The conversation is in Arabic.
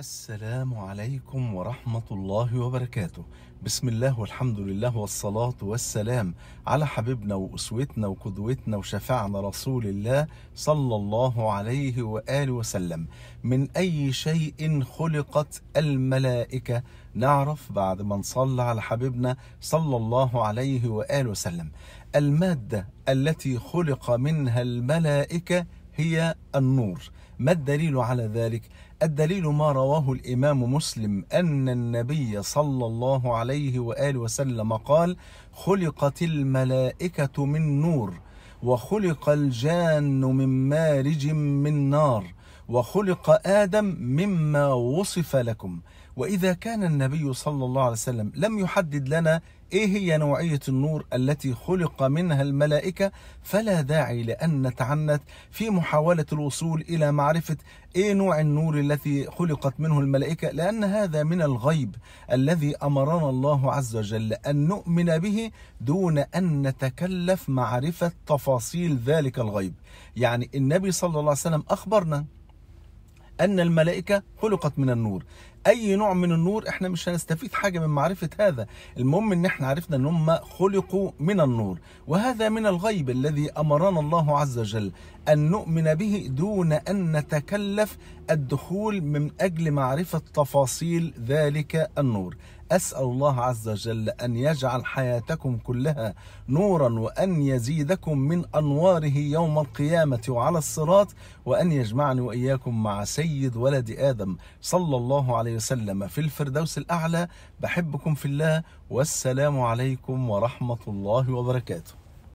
السلام عليكم ورحمة الله وبركاته بسم الله والحمد لله والصلاة والسلام على حبيبنا وأسوتنا وقدوتنا وشفعنا رسول الله صلى الله عليه وآله وسلم من أي شيء خلقت الملائكة نعرف بعد ما نصلى على حبيبنا صلى الله عليه وآله وسلم المادة التي خلق منها الملائكة هي النور ما الدليل على ذلك الدليل ما رواه الامام مسلم ان النبي صلى الله عليه واله وسلم قال خلقت الملائكه من نور وخلق الجان من مارج من نار وخلق آدم مما وصف لكم وإذا كان النبي صلى الله عليه وسلم لم يحدد لنا إيه هي نوعية النور التي خلق منها الملائكة فلا داعي لأن نتعنت في محاولة الوصول إلى معرفة إيه نوع النور التي خلقت منه الملائكة لأن هذا من الغيب الذي أمرنا الله عز وجل أن نؤمن به دون أن نتكلف معرفة تفاصيل ذلك الغيب يعني النبي صلى الله عليه وسلم أخبرنا أن الملائكة خلقت من النور اي نوع من النور احنا مش هنستفيد حاجه من معرفه هذا المهم ان احنا عرفنا ان هم خلقوا من النور وهذا من الغيب الذي امرنا الله عز وجل ان نؤمن به دون ان نتكلف الدخول من اجل معرفه تفاصيل ذلك النور أسأل الله عز وجل أن يجعل حياتكم كلها نورا وأن يزيدكم من أنواره يوم القيامة وعلى الصراط وأن يجمعني وإياكم مع سيد ولد آدم صلى الله عليه عليه وسلم في الفردوس الأعلى بحبكم في الله والسلام عليكم ورحمة الله وبركاته